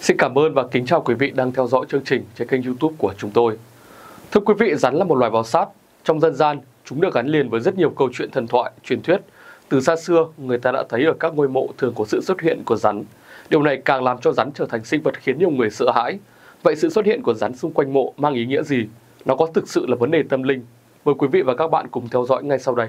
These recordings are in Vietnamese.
Xin cảm ơn và kính chào quý vị đang theo dõi chương trình trên kênh youtube của chúng tôi. Thưa quý vị, rắn là một loài bò sát. Trong dân gian, chúng được gắn liền với rất nhiều câu chuyện thần thoại, truyền thuyết. Từ xa xưa, người ta đã thấy ở các ngôi mộ thường có sự xuất hiện của rắn. Điều này càng làm cho rắn trở thành sinh vật khiến nhiều người sợ hãi. Vậy sự xuất hiện của rắn xung quanh mộ mang ý nghĩa gì? Nó có thực sự là vấn đề tâm linh? Mời quý vị và các bạn cùng theo dõi ngay sau đây.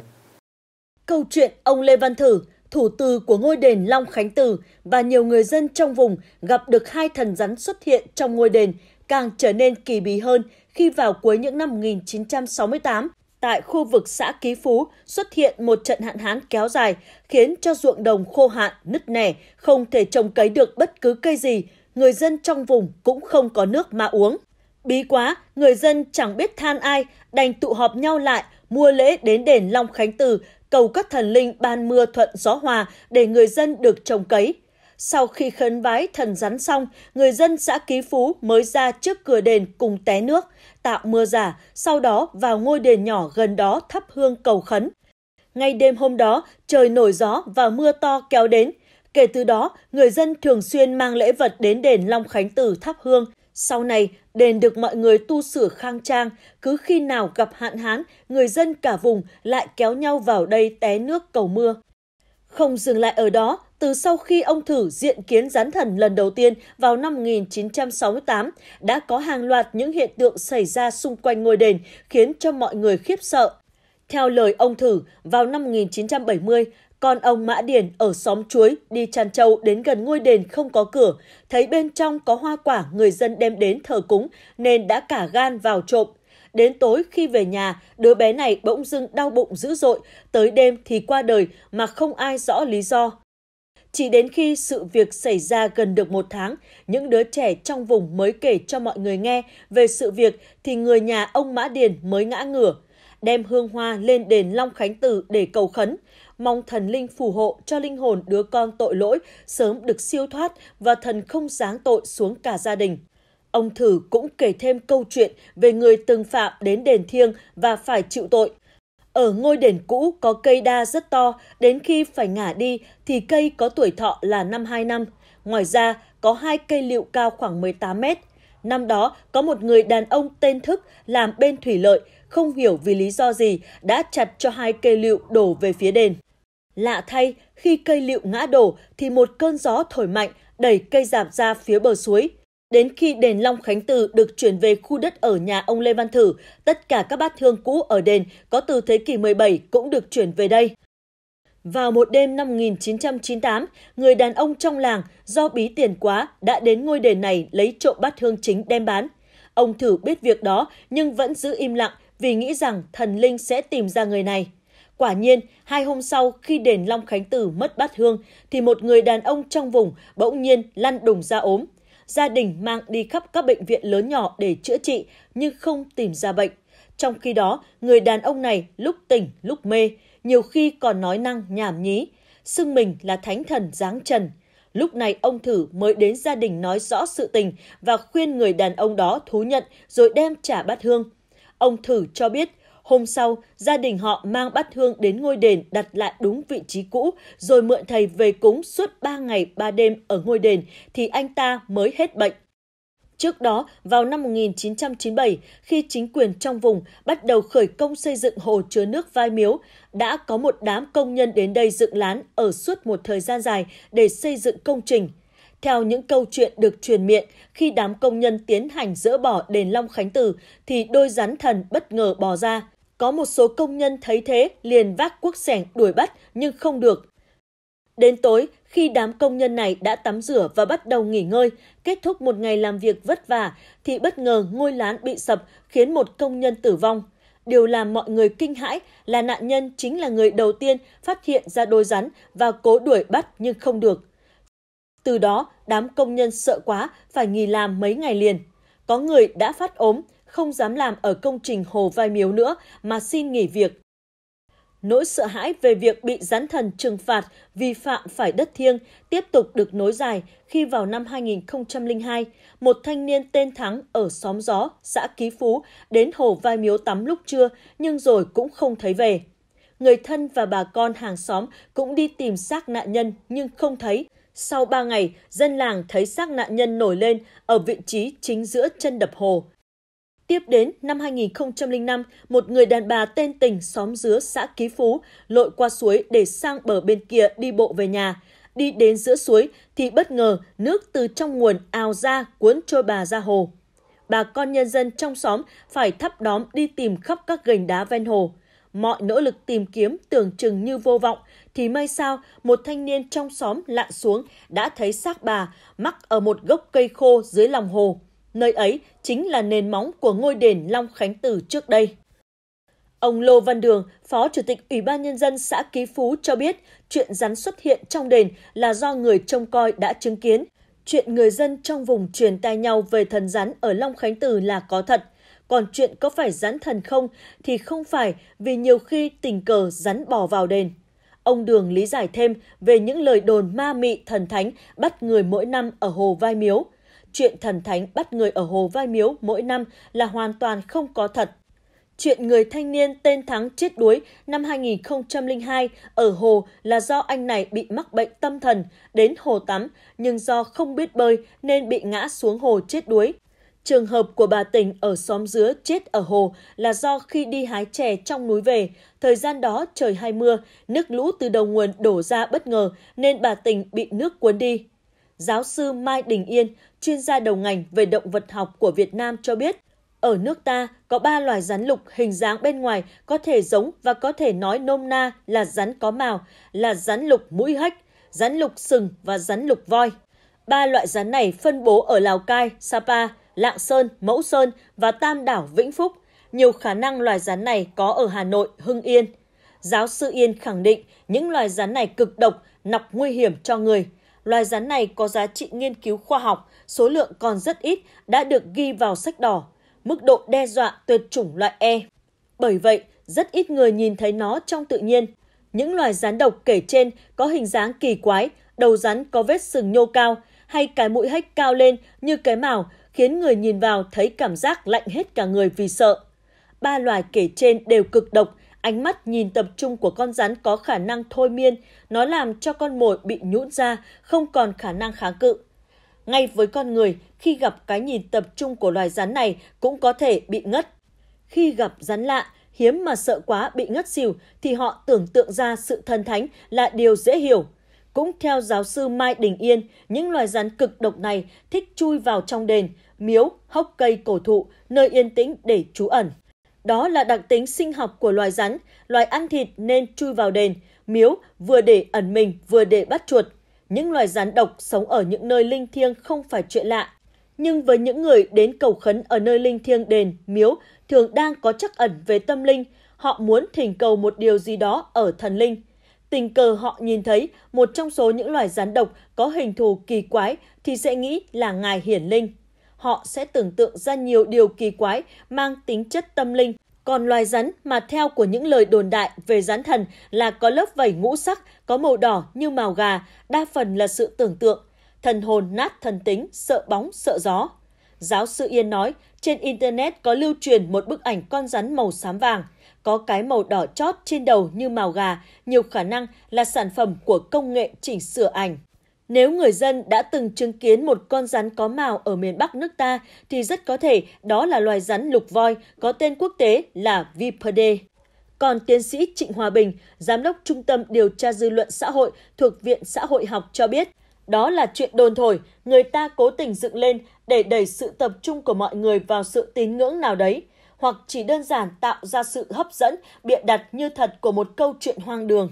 Câu chuyện ông Lê Văn Thử, thủ từ của ngôi đền Long Khánh Từ và nhiều người dân trong vùng gặp được hai thần rắn xuất hiện trong ngôi đền càng trở nên kỳ bí hơn khi vào cuối những năm 1968, tại khu vực xã Ký Phú xuất hiện một trận hạn hán kéo dài, khiến cho ruộng đồng khô hạn, nứt nẻ, không thể trồng cấy được bất cứ cây gì, người dân trong vùng cũng không có nước mà uống. Bí quá, người dân chẳng biết than ai, đành tụ họp nhau lại, mua lễ đến đền Long Khánh Từ cầu các thần linh ban mưa thuận gió hòa để người dân được trồng cấy. Sau khi khấn vái thần rắn xong, người dân xã Ký Phú mới ra trước cửa đền cùng té nước, tạo mưa giả, sau đó vào ngôi đền nhỏ gần đó thắp hương cầu khấn. Ngay đêm hôm đó, trời nổi gió và mưa to kéo đến. Kể từ đó, người dân thường xuyên mang lễ vật đến đền Long Khánh Tử thắp hương – sau này, đền được mọi người tu sửa khang trang, cứ khi nào gặp hạn hán, người dân cả vùng lại kéo nhau vào đây té nước cầu mưa. Không dừng lại ở đó, từ sau khi ông thử diện kiến gián thần lần đầu tiên vào năm 1968, đã có hàng loạt những hiện tượng xảy ra xung quanh ngôi đền khiến cho mọi người khiếp sợ. Theo lời ông Thử, vào năm 1970, con ông Mã Điền ở xóm Chuối đi chăn trâu đến gần ngôi đền không có cửa, thấy bên trong có hoa quả người dân đem đến thờ cúng nên đã cả gan vào trộm. Đến tối khi về nhà, đứa bé này bỗng dưng đau bụng dữ dội, tới đêm thì qua đời mà không ai rõ lý do. Chỉ đến khi sự việc xảy ra gần được một tháng, những đứa trẻ trong vùng mới kể cho mọi người nghe về sự việc thì người nhà ông Mã Điền mới ngã ngửa đem hương hoa lên đền Long Khánh Tử để cầu khấn, mong thần linh phù hộ cho linh hồn đứa con tội lỗi sớm được siêu thoát và thần không giáng tội xuống cả gia đình. Ông Thử cũng kể thêm câu chuyện về người từng phạm đến đền thiêng và phải chịu tội. Ở ngôi đền cũ có cây đa rất to, đến khi phải ngả đi thì cây có tuổi thọ là năm 52 năm. Ngoài ra, có hai cây liệu cao khoảng 18 mét – Năm đó, có một người đàn ông tên Thức làm bên thủy lợi, không hiểu vì lý do gì đã chặt cho hai cây liệu đổ về phía đền. Lạ thay, khi cây liệu ngã đổ thì một cơn gió thổi mạnh đẩy cây giảm ra phía bờ suối. Đến khi đền Long Khánh Từ được chuyển về khu đất ở nhà ông Lê Văn Thử, tất cả các bát hương cũ ở đền có từ thế kỷ 17 cũng được chuyển về đây. Vào một đêm năm 1998, người đàn ông trong làng do bí tiền quá đã đến ngôi đền này lấy trộm bát hương chính đem bán. Ông thử biết việc đó nhưng vẫn giữ im lặng vì nghĩ rằng thần linh sẽ tìm ra người này. Quả nhiên, hai hôm sau khi đền Long Khánh Tử mất bát hương thì một người đàn ông trong vùng bỗng nhiên lăn đùng ra ốm. Gia đình mang đi khắp các bệnh viện lớn nhỏ để chữa trị nhưng không tìm ra bệnh. Trong khi đó, người đàn ông này lúc tỉnh lúc mê, nhiều khi còn nói năng nhảm nhí, xưng mình là thánh thần giáng trần. Lúc này ông Thử mới đến gia đình nói rõ sự tình và khuyên người đàn ông đó thú nhận rồi đem trả bát hương. Ông Thử cho biết, hôm sau gia đình họ mang bát hương đến ngôi đền đặt lại đúng vị trí cũ rồi mượn thầy về cúng suốt 3 ngày 3 đêm ở ngôi đền thì anh ta mới hết bệnh. Trước đó, vào năm 1997, khi chính quyền trong vùng bắt đầu khởi công xây dựng hồ chứa nước Vai Miếu, đã có một đám công nhân đến đây dựng lán ở suốt một thời gian dài để xây dựng công trình. Theo những câu chuyện được truyền miệng, khi đám công nhân tiến hành dỡ bỏ đền Long Khánh Tử thì đôi rắn thần bất ngờ bò ra. Có một số công nhân thấy thế liền vác cuốc sẻng đuổi bắt nhưng không được. Đến tối, khi đám công nhân này đã tắm rửa và bắt đầu nghỉ ngơi, kết thúc một ngày làm việc vất vả, thì bất ngờ ngôi lán bị sập khiến một công nhân tử vong. Điều làm mọi người kinh hãi là nạn nhân chính là người đầu tiên phát hiện ra đôi rắn và cố đuổi bắt nhưng không được. Từ đó, đám công nhân sợ quá phải nghỉ làm mấy ngày liền. Có người đã phát ốm, không dám làm ở công trình Hồ Vai Miếu nữa mà xin nghỉ việc nỗi sợ hãi về việc bị gián thần trừng phạt vi phạm phải đất thiêng tiếp tục được nối dài khi vào năm 2002, một thanh niên tên Thắng ở xóm Gió, xã Ký Phú đến hồ Vai Miếu tắm lúc trưa nhưng rồi cũng không thấy về. Người thân và bà con hàng xóm cũng đi tìm xác nạn nhân nhưng không thấy. Sau 3 ngày, dân làng thấy xác nạn nhân nổi lên ở vị trí chính giữa chân đập hồ. Tiếp đến, năm 2005, một người đàn bà tên Tình xóm dứa xã Ký Phú lội qua suối để sang bờ bên kia đi bộ về nhà. Đi đến giữa suối thì bất ngờ nước từ trong nguồn ào ra cuốn trôi bà ra hồ. Bà con nhân dân trong xóm phải thắp đóm đi tìm khắp các gành đá ven hồ. Mọi nỗ lực tìm kiếm tưởng chừng như vô vọng, thì may sao một thanh niên trong xóm lặn xuống đã thấy xác bà mắc ở một gốc cây khô dưới lòng hồ nơi ấy chính là nền móng của ngôi đền Long Khánh Tử trước đây. Ông Lô Văn Đường, Phó Chủ tịch Ủy ban Nhân dân xã Ký Phú cho biết chuyện rắn xuất hiện trong đền là do người trông coi đã chứng kiến. Chuyện người dân trong vùng truyền tai nhau về thần rắn ở Long Khánh Tử là có thật. Còn chuyện có phải rắn thần không thì không phải vì nhiều khi tình cờ rắn bò vào đền. Ông Đường lý giải thêm về những lời đồn ma mị thần thánh bắt người mỗi năm ở Hồ Vai Miếu – chuyện thần thánh bắt người ở Hồ Vai Miếu mỗi năm là hoàn toàn không có thật. Chuyện người thanh niên tên Thắng chết đuối năm 2002 ở Hồ là do anh này bị mắc bệnh tâm thần, đến hồ tắm nhưng do không biết bơi nên bị ngã xuống hồ chết đuối. Trường hợp của bà Tình ở xóm dứa chết ở hồ là do khi đi hái chè trong núi về, thời gian đó trời hay mưa, nước lũ từ đầu nguồn đổ ra bất ngờ nên bà Tình bị nước cuốn đi giáo sư Mai Đình Yên, chuyên gia đầu ngành về động vật học của Việt Nam cho biết, ở nước ta có 3 loài rắn lục hình dáng bên ngoài có thể giống và có thể nói nôm na là rắn có mào, là rắn lục mũi hách, rắn lục sừng và rắn lục voi. Ba loại rắn này phân bố ở Lào Cai, Sapa, Lạng Sơn, Mẫu Sơn và Tam Đảo Vĩnh Phúc. Nhiều khả năng loài rắn này có ở Hà Nội, Hưng Yên. Giáo sư Yên khẳng định những loài rắn này cực độc, nọc nguy hiểm cho người – loài rắn này có giá trị nghiên cứu khoa học, số lượng còn rất ít, đã được ghi vào sách đỏ, mức độ đe dọa tuyệt chủng loại E. Bởi vậy, rất ít người nhìn thấy nó trong tự nhiên. Những loài rắn độc kể trên có hình dáng kỳ quái, đầu rắn có vết sừng nhô cao hay cái mũi hách cao lên như cái mào, khiến người nhìn vào thấy cảm giác lạnh hết cả người vì sợ. Ba loài kể trên đều cực độc, Ánh mắt nhìn tập trung của con rắn có khả năng thôi miên, nó làm cho con mồi bị nhũn ra, không còn khả năng kháng cự. Ngay với con người, khi gặp cái nhìn tập trung của loài rắn này cũng có thể bị ngất. Khi gặp rắn lạ, hiếm mà sợ quá bị ngất xỉu thì họ tưởng tượng ra sự thần thánh là điều dễ hiểu. Cũng theo giáo sư Mai Đình Yên, những loài rắn cực độc này thích chui vào trong đền, miếu, hốc cây cổ thụ, nơi yên tĩnh để trú ẩn. Đó là đặc tính sinh học của loài rắn, loài ăn thịt nên chui vào đền, miếu vừa để ẩn mình vừa để bắt chuột. Những loài rắn độc sống ở những nơi linh thiêng không phải chuyện lạ. Nhưng với những người đến cầu khấn ở nơi linh thiêng đền, miếu thường đang có chắc ẩn về tâm linh, họ muốn thỉnh cầu một điều gì đó ở thần linh. Tình cờ họ nhìn thấy một trong số những loài rắn độc có hình thù kỳ quái thì sẽ nghĩ là ngài hiển linh họ sẽ tưởng tượng ra nhiều điều kỳ quái mang tính chất tâm linh. Còn loài rắn mà theo của những lời đồn đại về rắn thần là có lớp vảy ngũ sắc, có màu đỏ như màu gà, đa phần là sự tưởng tượng. Thần hồn nát thần tính, sợ bóng, sợ gió. Giáo sư Yên nói, trên Internet có lưu truyền một bức ảnh con rắn màu xám vàng, có cái màu đỏ chót trên đầu như màu gà, nhiều khả năng là sản phẩm của công nghệ chỉnh sửa ảnh. Nếu người dân đã từng chứng kiến một con rắn có màu ở miền Bắc nước ta thì rất có thể đó là loài rắn lục voi có tên quốc tế là Viperde. Còn tiến sĩ Trịnh Hòa Bình, giám đốc Trung tâm Điều tra Dư luận Xã hội thuộc Viện Xã hội học cho biết, đó là chuyện đồn thổi, người ta cố tình dựng lên để đẩy sự tập trung của mọi người vào sự tín ngưỡng nào đấy, hoặc chỉ đơn giản tạo ra sự hấp dẫn, bịa đặt như thật của một câu chuyện hoang đường.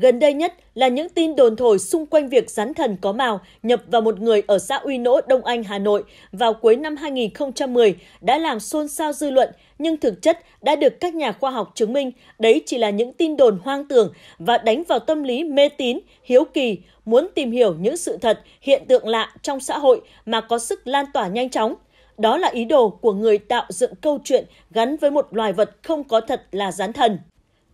Gần đây nhất là những tin đồn thổi xung quanh việc rắn thần có màu nhập vào một người ở xã Uy Nỗ, Đông Anh, Hà Nội vào cuối năm 2010 đã làm xôn xao dư luận, nhưng thực chất đã được các nhà khoa học chứng minh đấy chỉ là những tin đồn hoang tưởng và đánh vào tâm lý mê tín, hiếu kỳ, muốn tìm hiểu những sự thật, hiện tượng lạ trong xã hội mà có sức lan tỏa nhanh chóng. Đó là ý đồ của người tạo dựng câu chuyện gắn với một loài vật không có thật là rắn thần.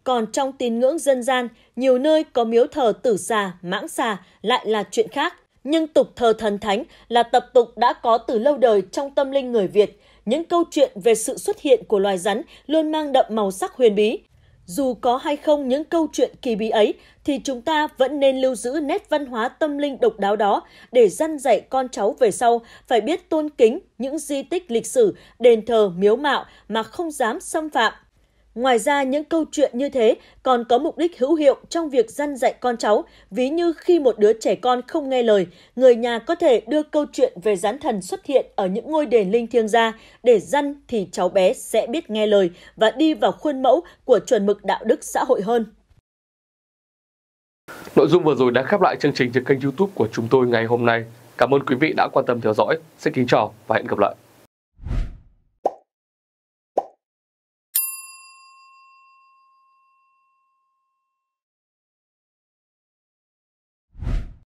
Còn trong tín ngưỡng dân gian, nhiều nơi có miếu thờ tử xà, mãng xà lại là chuyện khác. Nhưng tục thờ thần thánh là tập tục đã có từ lâu đời trong tâm linh người Việt. Những câu chuyện về sự xuất hiện của loài rắn luôn mang đậm màu sắc huyền bí. Dù có hay không những câu chuyện kỳ bí ấy, thì chúng ta vẫn nên lưu giữ nét văn hóa tâm linh độc đáo đó để dân dạy con cháu về sau phải biết tôn kính những di tích lịch sử, đền thờ, miếu mạo mà không dám xâm phạm Ngoài ra, những câu chuyện như thế còn có mục đích hữu hiệu trong việc dân dạy con cháu, ví như khi một đứa trẻ con không nghe lời, người nhà có thể đưa câu chuyện về gián thần xuất hiện ở những ngôi đền linh thiêng ra để dân thì cháu bé sẽ biết nghe lời và đi vào khuôn mẫu của chuẩn mực đạo đức xã hội hơn. Nội dung vừa rồi đã khép lại chương trình trên kênh youtube của chúng tôi ngày hôm nay. Cảm ơn quý vị đã quan tâm theo dõi. Xin kính chào và hẹn gặp lại.